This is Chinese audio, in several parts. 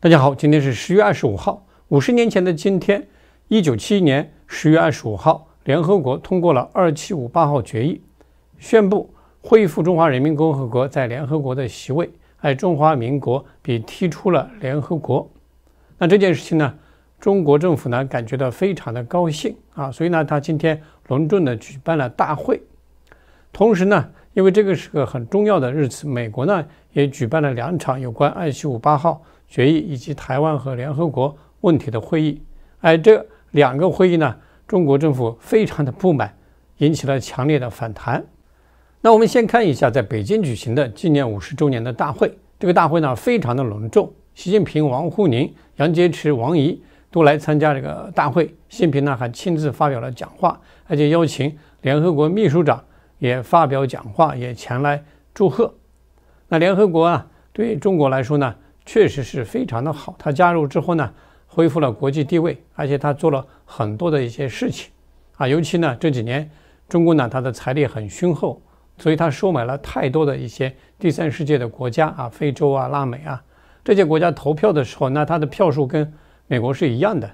大家好，今天是十月二十五号。五十年前的今天，一九七一年十月二十五号，联合国通过了二七五八号决议，宣布恢复中华人民共和国在联合国的席位，而中华民国被踢出了联合国。那这件事情呢，中国政府呢感觉到非常的高兴啊，所以呢，他今天隆重的举办了大会。同时呢，因为这个是个很重要的日子，美国呢也举办了两场有关二七五八号。决议以及台湾和联合国问题的会议，而这两个会议呢，中国政府非常的不满，引起了强烈的反弹。那我们先看一下在北京举行的纪念五十周年的大会，这个大会呢非常的隆重，习近平、王沪宁、杨洁篪、王毅都来参加这个大会，习近平呢还亲自发表了讲话，而且邀请联合国秘书长也发表讲话，也前来祝贺。那联合国啊，对中国来说呢？确实是非常的好，他加入之后呢，恢复了国际地位，而且他做了很多的一些事情，啊，尤其呢这几年中国呢他的财力很雄厚，所以他收买了太多的一些第三世界的国家啊，非洲啊、拉美啊这些国家投票的时候，那他的票数跟美国是一样的，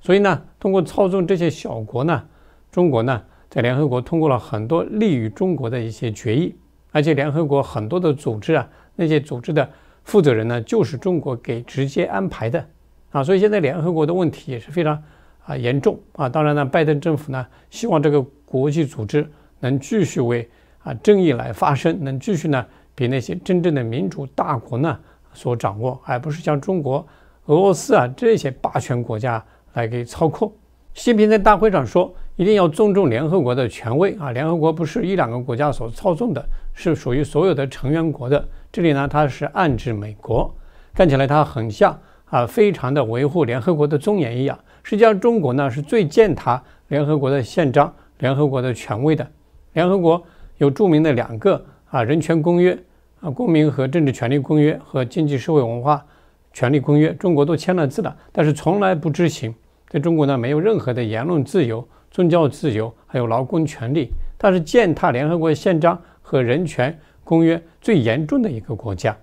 所以呢通过操纵这些小国呢，中国呢在联合国通过了很多利于中国的一些决议，而且联合国很多的组织啊那些组织的。负责人呢，就是中国给直接安排的啊，所以现在联合国的问题也是非常啊严重啊。当然呢，拜登政府呢希望这个国际组织能继续为啊正义来发声，能继续呢比那些真正的民主大国呢所掌握，而不是像中国、俄罗斯啊这些霸权国家来给操控。习近平在大会上说，一定要尊重联合国的权威啊，联合国不是一两个国家所操纵的，是属于所有的成员国的。这里呢，它是暗指美国，看起来它很像啊，非常的维护联合国的尊严一样。实际上，中国呢是最践踏联合国的宪章、联合国的权威的。联合国有著名的两个啊人权公约啊，《公民和政治权利公约》和《经济社会文化权利公约》，中国都签了字了，但是从来不执行。在中国呢，没有任何的言论自由、宗教自由，还有劳工权利，但是践踏联合国宪章和人权。公约最严重的一个国家。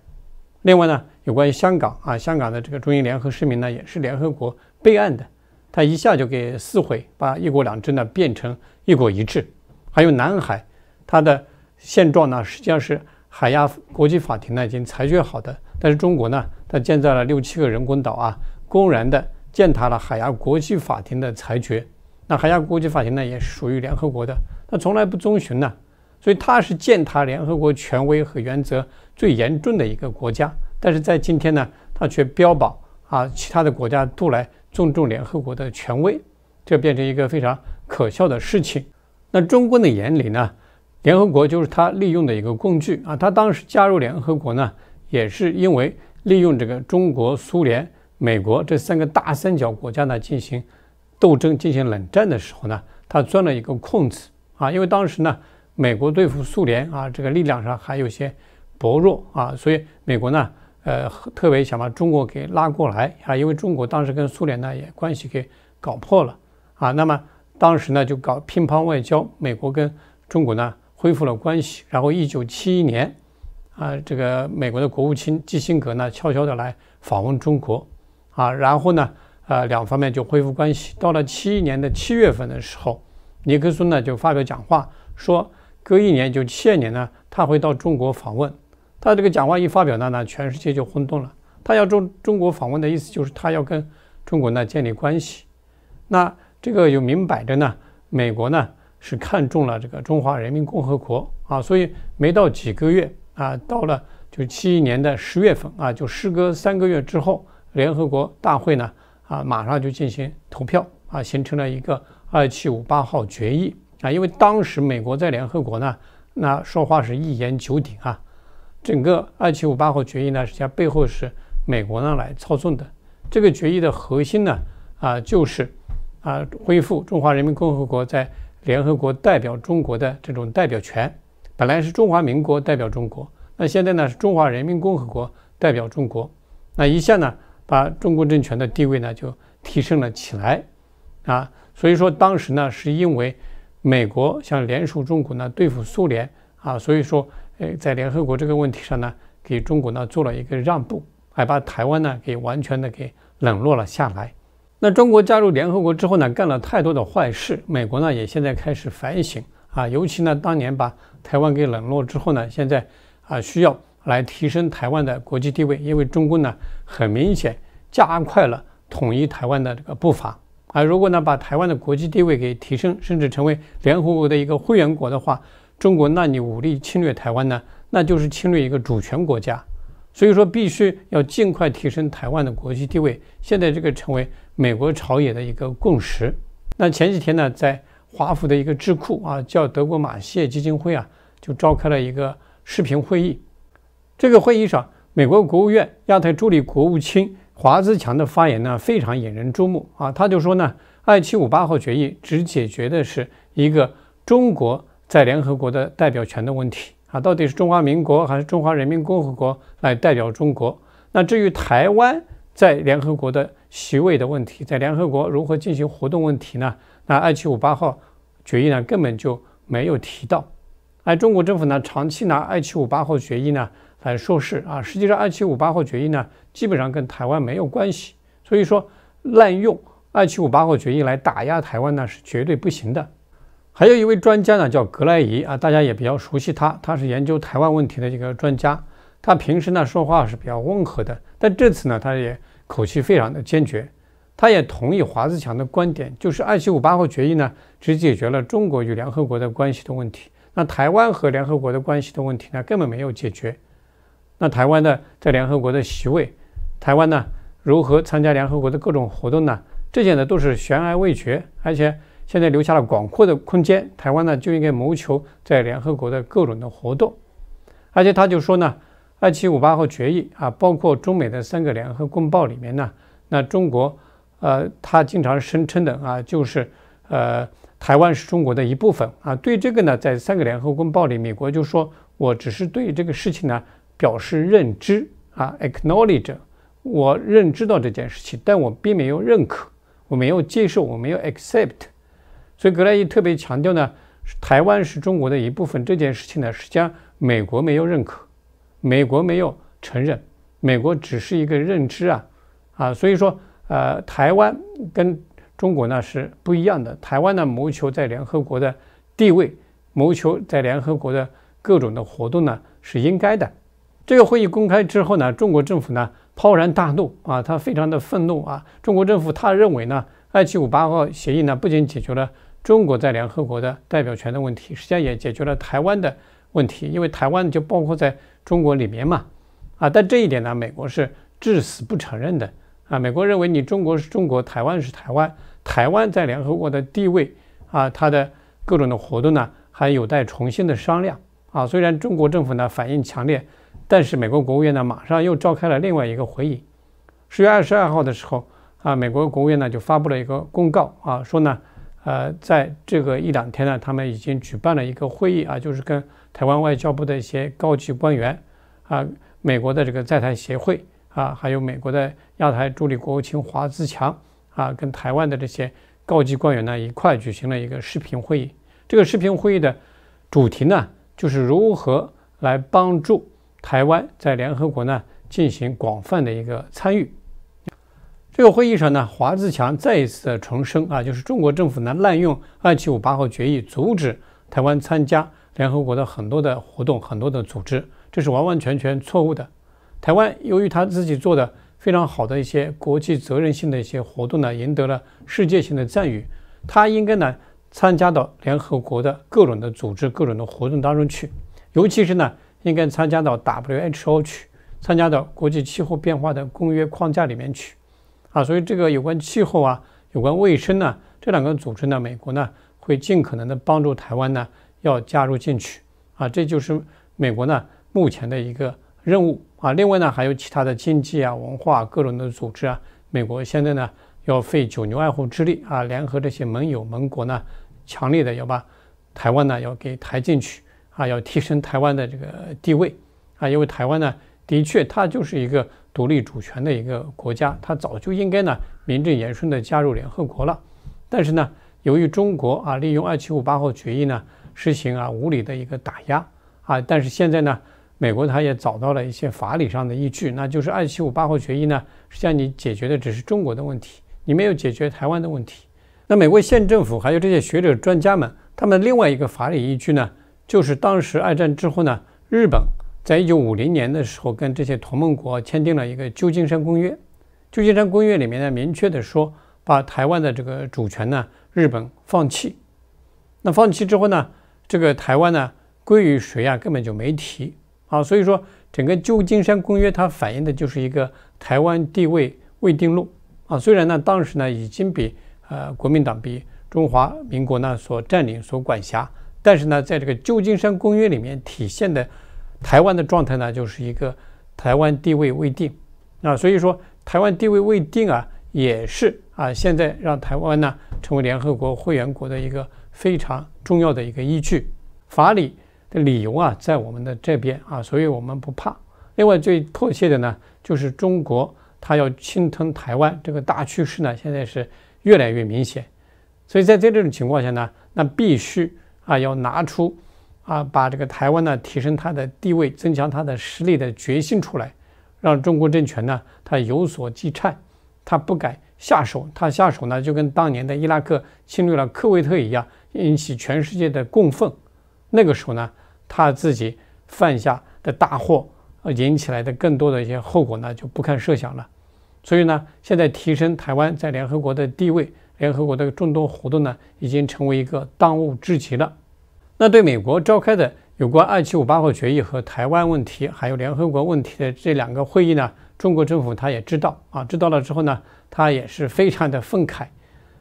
另外呢，有关于香港啊，香港的这个中英联合声明呢，也是联合国备案的。他一下就给撕毁，把一国两制呢变成一国一制。还有南海，它的现状呢，实际上是海牙国际法庭呢已经裁决好的，但是中国呢，它建造了六七个人工岛啊，公然的践踏了海牙国际法庭的裁决。那海牙国际法庭呢，也是属于联合国的，它从来不遵循呢。所以，它是践踏联合国权威和原则最严重的一个国家。但是在今天呢，它却标榜啊，其他的国家都来尊重联合国的权威，这变成一个非常可笑的事情。那中共的眼里呢，联合国就是它利用的一个工具啊。它当时加入联合国呢，也是因为利用这个中国、苏联、美国这三个大三角国家呢进行斗争、进行冷战的时候呢，它钻了一个空子啊。因为当时呢，美国对付苏联啊，这个力量上还有些薄弱啊，所以美国呢，呃，特别想把中国给拉过来啊，因为中国当时跟苏联呢也关系给搞破了啊。那么当时呢就搞乒乓外交，美国跟中国呢恢复了关系。然后一九七一年啊，这个美国的国务卿基辛格呢悄悄的来访问中国啊，然后呢，呃，两方面就恢复关系。到了七一年的七月份的时候，尼克松呢就发表讲话说。隔一年就去年呢，他会到中国访问，他这个讲话一发表呢，那全世界就轰动了。他要中中国访问的意思就是他要跟中国呢建立关系。那这个有明摆着呢，美国呢是看中了这个中华人民共和国啊，所以没到几个月啊，到了就一年的十月份啊，就时隔三个月之后，联合国大会呢啊，马上就进行投票啊，形成了一个二七五八号决议。啊，因为当时美国在联合国呢，那说话是一言九鼎啊。整个二七五八号决议呢，实际上背后是美国呢来操纵的。这个决议的核心呢，啊，就是啊恢复中华人民共和国在联合国代表中国的这种代表权。本来是中华民国代表中国，那现在呢是中华人民共和国代表中国。那一下呢，把中国政权的地位呢就提升了起来。啊，所以说当时呢，是因为。美国想联署中国呢对付苏联啊，所以说，诶，在联合国这个问题上呢，给中国呢做了一个让步，还把台湾呢给完全的给冷落了下来。那中国加入联合国之后呢，干了太多的坏事，美国呢也现在开始反省啊，尤其呢当年把台湾给冷落之后呢，现在啊需要来提升台湾的国际地位，因为中共呢很明显加快了统一台湾的这个步伐。而如果呢，把台湾的国际地位给提升，甚至成为联合国的一个会员国的话，中国那你武力侵略台湾呢，那就是侵略一个主权国家，所以说必须要尽快提升台湾的国际地位。现在这个成为美国朝野的一个共识。那前几天呢，在华府的一个智库啊，叫德国马歇基金会啊，就召开了一个视频会议。这个会议上，美国国务院亚太助理国务卿。华自强的发言呢，非常引人注目啊！他就说呢，二七五八号决议只解决的是一个中国在联合国的代表权的问题啊，到底是中华民国还是中华人民共和国来代表中国？那至于台湾在联合国的席位的问题，在联合国如何进行活动问题呢？那二七五八号决议呢，根本就没有提到。而中国政府呢，长期拿二七五八号决议呢。反正说啊，实际上二七五八号决议呢，基本上跟台湾没有关系。所以说，滥用二七五八号决议来打压台湾呢，是绝对不行的。还有一位专家呢，叫格莱伊啊，大家也比较熟悉他，他是研究台湾问题的一个专家。他平时呢，说话是比较温和的，但这次呢，他也口气非常的坚决。他也同意华自强的观点，就是二七五八号决议呢，只解决了中国与联合国的关系的问题，那台湾和联合国的关系的问题呢，根本没有解决。那台湾呢，在联合国的席位，台湾呢如何参加联合国的各种活动呢？这些呢都是悬而未决，而且现在留下了广阔的空间。台湾呢就应该谋求在联合国的各种的活动。而且他就说呢，二七五八号决议啊，包括中美的三个联合公报里面呢，那中国呃他经常声称的啊，就是呃台湾是中国的一部分啊。对这个呢，在三个联合公报里，美国就说我只是对这个事情呢。表示认知啊，acknowledge，我认知到这件事情，但我并没有认可，我没有接受，我没有 accept。所以格莱伊特别强调呢，台湾是中国的一部分这件事情呢，实际上美国没有认可，美国没有承认，美国只是一个认知啊啊，所以说呃，台湾跟中国呢是不一样的。台湾呢，谋求在联合国的地位，谋求在联合国的各种的活动呢，是应该的。这个会议公开之后呢，中国政府呢，勃然大怒啊，他非常的愤怒啊。中国政府他认为呢，二七五八号协议呢，不仅解决了中国在联合国的代表权的问题，实际上也解决了台湾的问题，因为台湾就包括在中国里面嘛啊。但这一点呢，美国是至死不承认的啊。美国认为你中国是中国，台湾是台湾，台湾在联合国的地位啊，它的各种的活动呢，还有待重新的商量啊。虽然中国政府呢，反应强烈。但是美国国务院呢，马上又召开了另外一个会议。十月二十二号的时候啊，美国国务院呢就发布了一个公告啊，说呢，呃，在这个一两天呢，他们已经举办了一个会议啊，就是跟台湾外交部的一些高级官员啊，美国的这个在台协会啊，还有美国的亚太助理国务卿华自强啊，跟台湾的这些高级官员呢一块举行了一个视频会议。这个视频会议的主题呢，就是如何来帮助。台湾在联合国呢进行广泛的一个参与。这个会议上呢，华自强再一次的重申啊，就是中国政府呢滥用二七五八号决议，阻止台湾参加联合国的很多的活动、很多的组织，这是完完全全错误的。台湾由于他自己做的非常好的一些国际责任性的一些活动呢，赢得了世界性的赞誉，他应该呢参加到联合国的各种的组织、各种的活动当中去，尤其是呢。应该参加到 WHO 去，参加到国际气候变化的公约框架里面去，啊，所以这个有关气候啊，有关卫生呢，这两个组织呢，美国呢会尽可能的帮助台湾呢要加入进去，啊，这就是美国呢目前的一个任务，啊，另外呢还有其他的经济啊、文化各种的组织啊，美国现在呢要费九牛二虎之力啊，联合这些盟友盟国呢，强烈的要把台湾呢要给抬进去。啊，要提升台湾的这个地位啊，因为台湾呢，的确它就是一个独立主权的一个国家，它早就应该呢名正言顺的加入联合国了。但是呢，由于中国啊，利用二七五八号决议呢，实行啊无理的一个打压啊，但是现在呢，美国它也找到了一些法理上的依据，那就是二七五八号决议呢，实际上你解决的只是中国的问题，你没有解决台湾的问题。那美国县政府还有这些学者专家们，他们另外一个法理依据呢？就是当时二战之后呢，日本在一九五零年的时候跟这些同盟国签订了一个《旧金山公约》。《旧金山公约》里面呢，明确的说，把台湾的这个主权呢，日本放弃。那放弃之后呢，这个台湾呢归于谁啊？根本就没提啊。所以说，整个《旧金山公约》它反映的就是一个台湾地位未定论啊。虽然呢，当时呢已经比呃国民党比中华民国呢所占领、所管辖。但是呢，在这个《旧金山公约》里面体现的台湾的状态呢，就是一个台湾地位未定啊。所以说，台湾地位未定啊，也是啊，现在让台湾呢成为联合国会员国的一个非常重要的一个依据。法理的理由啊，在我们的这边啊，所以我们不怕。另外，最迫切的呢，就是中国它要侵吞台湾这个大趋势呢，现在是越来越明显。所以在在这种情况下呢，那必须。啊，要拿出啊，把这个台湾呢提升它的地位，增强它的实力的决心出来，让中国政权呢它有所忌惮，它不敢下手，它下手呢就跟当年的伊拉克侵略了科威特一样，引起全世界的共愤。那个时候呢，他自己犯下的大祸，引起来的更多的一些后果呢就不堪设想了。所以呢，现在提升台湾在联合国的地位。联合国的众多活动呢，已经成为一个当务之急了。那对美国召开的有关二七五八号决议和台湾问题，还有联合国问题的这两个会议呢，中国政府他也知道啊，知道了之后呢，他也是非常的愤慨。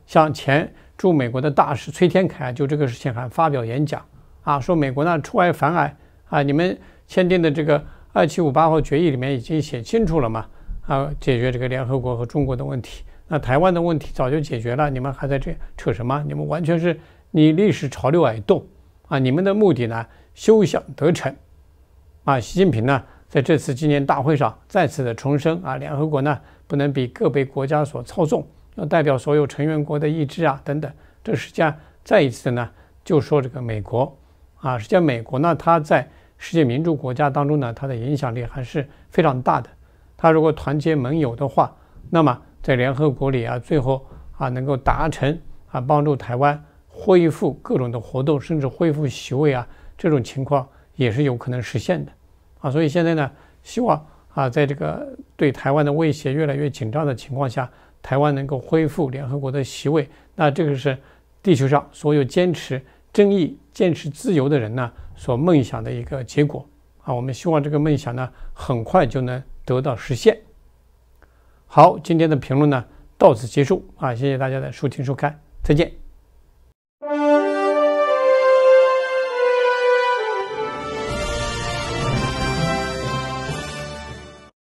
像前驻美国的大使崔天凯就这个事情还发表演讲啊，说美国呢出尔反尔啊，你们签订的这个二七五八号决议里面已经写清楚了嘛，啊，解决这个联合国和中国的问题。那台湾的问题早就解决了，你们还在这扯什么？你们完全是你历史潮流而动啊！你们的目的呢，休想得逞啊！习近平呢，在这次纪念大会上再次的重申啊，联合国呢不能被个别国家所操纵，要代表所有成员国的意志啊等等。这实际上再一次呢，就说这个美国啊，实际上美国呢，它在世界民主国家当中呢，它的影响力还是非常大的。它如果团结盟友的话，那么。在联合国里啊，最后啊能够达成啊，帮助台湾恢复各种的活动，甚至恢复席位啊，这种情况也是有可能实现的啊。所以现在呢，希望啊，在这个对台湾的威胁越来越紧张的情况下，台湾能够恢复联合国的席位，那这个是地球上所有坚持正义、坚持自由的人呢所梦想的一个结果啊。我们希望这个梦想呢，很快就能得到实现。好，今天的评论呢，到此结束啊！谢谢大家的收听收看，再见。